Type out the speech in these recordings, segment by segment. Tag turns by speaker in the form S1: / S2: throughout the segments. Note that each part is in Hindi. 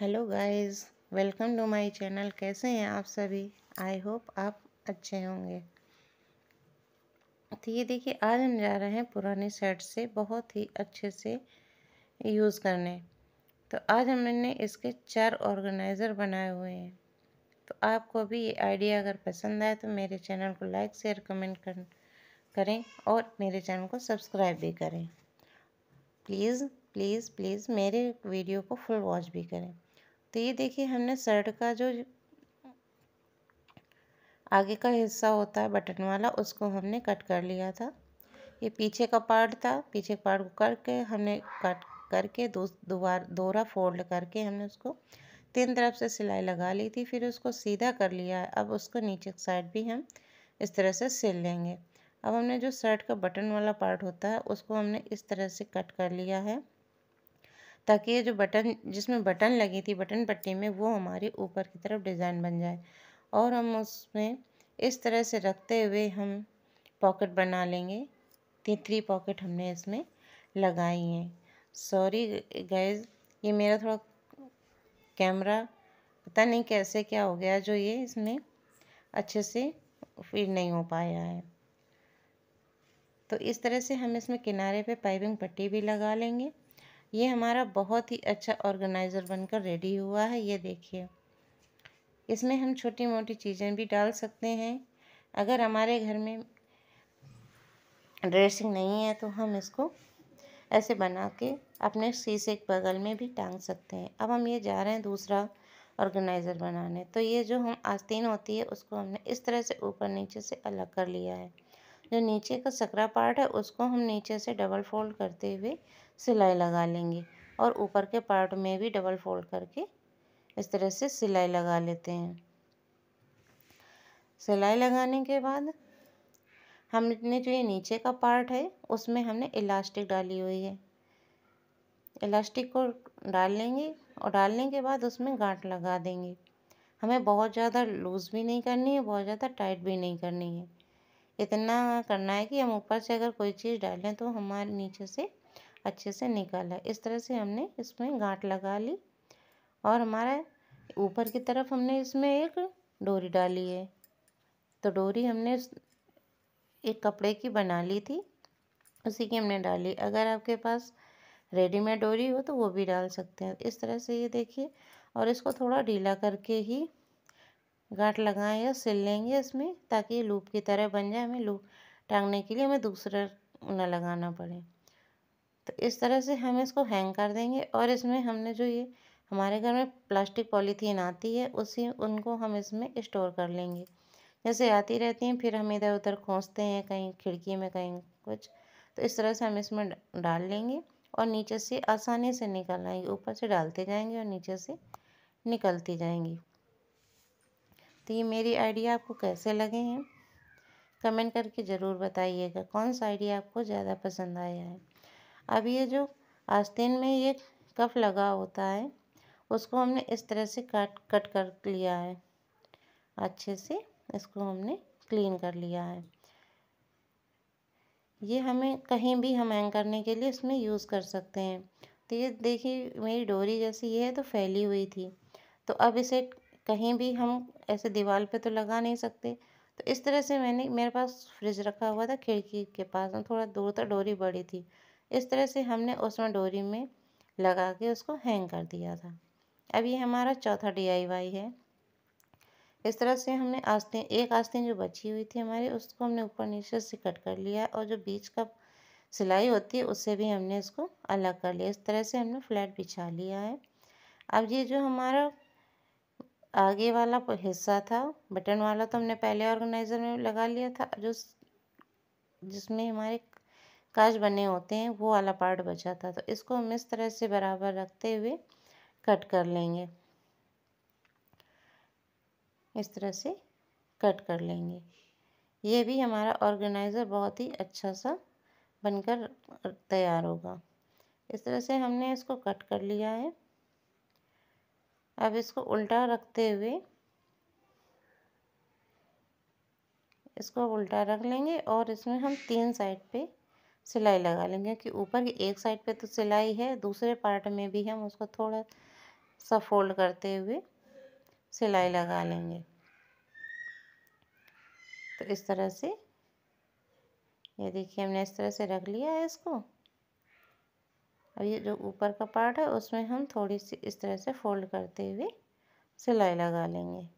S1: hello guys welcome to my channel कैसे हैं आप सभी आई होप आप अच्छे होंगे तो ये देखिए आज हम जा रहे हैं पुराने सेट से बहुत ही अच्छे से यूज़ करने तो आज हमने इसके चार ऑर्गेनाइज़र बनाए हुए हैं तो आपको भी ये आइडिया अगर पसंद आए तो मेरे चैनल को लाइक शेयर कमेंट कर करें और मेरे चैनल को सब्सक्राइब भी करें प्लीज़ प्लीज़ प्लीज़ मेरे वीडियो को फुल वॉच भी करें तो ये देखिए हमने शर्ट का जो आगे का हिस्सा होता है बटन वाला उसको हमने कट कर लिया था ये पीछे का पार्ट था पीछे पार्ट को करके हमने कट करके दो दोबार दोहरा फोल्ड करके हमने उसको तीन तरफ से सिलाई लगा ली थी फिर उसको सीधा कर लिया है अब उसको नीचे की साइड भी हम इस तरह से सिल लेंगे अब हमने जो शर्ट का बटन वाला पार्ट होता है उसको हमने इस तरह से कट कर लिया है ताकि ये जो बटन जिसमें बटन लगी थी बटन पट्टी में वो हमारे ऊपर की तरफ डिज़ाइन बन जाए और हम उसमें इस तरह से रखते हुए हम पॉकेट बना लेंगे तीन थ्री पॉकेट हमने इसमें लगाई हैं सॉरी गैज ये मेरा थोड़ा कैमरा पता नहीं कैसे क्या हो गया जो ये इसमें अच्छे से फिर नहीं हो पाया है तो इस तरह से हम इसमें किनारे पे पाइपिंग पट्टी भी लगा लेंगे ये हमारा बहुत ही अच्छा ऑर्गेनाइज़र बनकर रेडी हुआ है ये देखिए इसमें हम छोटी मोटी चीज़ें भी डाल सकते हैं अगर हमारे घर में ड्रेसिंग नहीं है तो हम इसको ऐसे बना के अपने शीशे के बगल में भी टांग सकते हैं अब हम ये जा रहे हैं दूसरा ऑर्गेनाइज़र बनाने तो ये जो हम आस्तीन होती है उसको हमने इस तरह से ऊपर नीचे से अलग कर लिया है जो नीचे का सकरा पार्ट है उसको हम नीचे से डबल फोल्ड करते हुए सिलाई लगा लेंगे और ऊपर के पार्ट में भी डबल फोल्ड करके इस तरह से सिलाई लगा लेते हैं सिलाई लगाने के बाद हमने जो ये नीचे का पार्ट है उसमें हमने इलास्टिक डाली हुई है इलास्टिक को डाल लेंगे और डालने के बाद उसमें गांठ लगा देंगे हमें बहुत ज़्यादा लूज़ भी नहीं करनी है बहुत ज़्यादा टाइट भी नहीं करनी है इतना करना है कि हम ऊपर से अगर कोई चीज़ डालें तो हमारे नीचे से अच्छे से निकाला इस तरह से हमने इसमें गांठ लगा ली और हमारा ऊपर की तरफ हमने इसमें एक डोरी डाली है तो डोरी हमने एक कपड़े की बना ली थी उसी की हमने डाली अगर आपके पास रेडीमेड डोरी हो तो वो भी डाल सकते हैं इस तरह से ये देखिए और इसको थोड़ा ढीला करके ही गांठ लगाएंगे और सिल लेंगे इसमें ताकि लूप की तरह बन जाए हमें लूप टांगने के लिए हमें दूसरा न लगाना पड़े तो इस तरह से हम इसको हैंग कर देंगे और इसमें हमने जो ये हमारे घर में प्लास्टिक पॉलीथीन आती है उसी उनको हम इसमें स्टोर कर लेंगे जैसे आती रहती हैं फिर हम इधर उधर खोसते हैं कहीं खिड़की में कहीं कुछ तो इस तरह से हम इसमें डाल लेंगे और नीचे से आसानी से निकल आएंगे ऊपर से डालते जाएंगे और नीचे से निकलती जाएंगी तो ये मेरी आइडिया आपको कैसे लगे हैं कमेंट करके ज़रूर बताइएगा कौन सा आइडिया आपको ज़्यादा पसंद आया है अब ये जो आस्तीन में ये कफ लगा होता है उसको हमने इस तरह से काट कट कर लिया है अच्छे से इसको हमने क्लीन कर लिया है ये हमें कहीं भी हम हैंग करने के लिए इसमें यूज़ कर सकते हैं तो ये देखिए मेरी डोरी जैसी ये है तो फैली हुई थी तो अब इसे कहीं भी हम ऐसे दीवार पे तो लगा नहीं सकते तो इस तरह से मैंने मेरे पास फ्रिज रखा हुआ था खिड़की के पास में थोड़ा दूर तक डोरी बड़ी थी इस तरह से हमने उसमें डोरी में लगा के उसको हैंग कर दिया था अब ये हमारा चौथा डी है इस तरह से हमने आस्तीन एक आस्तीन जो बची हुई थी हमारी उसको हमने ऊपर नीचे से कट कर लिया और जो बीच का सिलाई होती है उससे भी हमने इसको अलग कर लिया इस तरह से हमने फ्लैट बिछा लिया है अब ये जो हमारा आगे वाला हिस्सा था बटन वाला तो हमने पहले ऑर्गेनाइज़र में लगा लिया था जो जिसमें हमारे काज बने होते हैं वो वाला पार्ट बचा था तो इसको हम इस तरह से बराबर रखते हुए कट कर लेंगे इस तरह से कट कर लेंगे ये भी हमारा ऑर्गेनाइज़र बहुत ही अच्छा सा बनकर तैयार होगा इस तरह से हमने इसको कट कर लिया है अब इसको उल्टा रखते हुए इसको उल्टा रख लेंगे और इसमें हम तीन साइड पे सिलाई लगा लेंगे क्योंकि ऊपर की एक साइड पे तो सिलाई है दूसरे पार्ट में भी हम उसको थोड़ा सा फोल्ड करते हुए सिलाई लगा लेंगे तो इस तरह से ये देखिए हमने इस तरह से रख लिया है इसको अब ये जो ऊपर का पार्ट है उसमें हम थोड़ी सी इस तरह से फोल्ड करते हुए सिलाई लगा लेंगे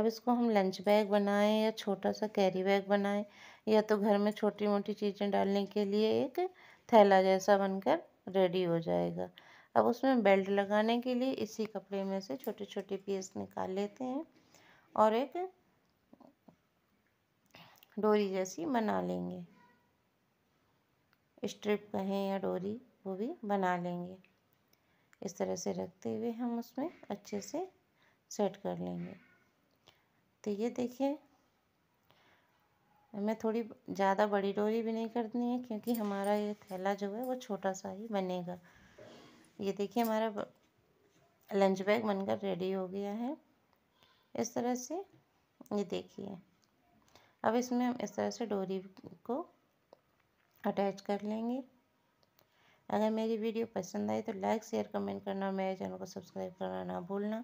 S1: अब इसको हम लंच बैग बनाएं या छोटा सा कैरी बैग बनाएं या तो घर में छोटी मोटी चीज़ें डालने के लिए एक थैला जैसा बनकर रेडी हो जाएगा अब उसमें बेल्ट लगाने के लिए इसी कपड़े में से छोटे छोटे पीस निकाल लेते हैं और एक डोरी जैसी बना लेंगे स्ट्रिप कहें या डोरी वो भी बना लेंगे इस तरह से रखते हुए हम उसमें अच्छे से सेट कर लेंगे तो ये देखिए हमें थोड़ी ज़्यादा बड़ी डोरी भी नहीं करनी है क्योंकि हमारा ये थैला जो है वो छोटा सा ही बनेगा ये देखिए हमारा लंच बैग बनकर रेडी हो गया है इस तरह से ये देखिए अब इसमें हम इस तरह से डोरी को अटैच कर लेंगे अगर मेरी वीडियो पसंद आए तो लाइक शेयर कमेंट करना मेरे चैनल को सब्सक्राइब करना ना भूलना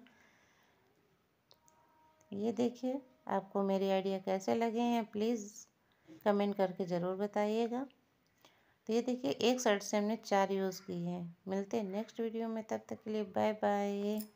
S1: ये देखिए आपको मेरे आइडिया कैसे लगे हैं प्लीज़ कमेंट करके ज़रूर बताइएगा तो ये देखिए एक शर्ट से हमने चार यूज़ की है मिलते हैं नेक्स्ट वीडियो में तब तक के लिए बाय बाय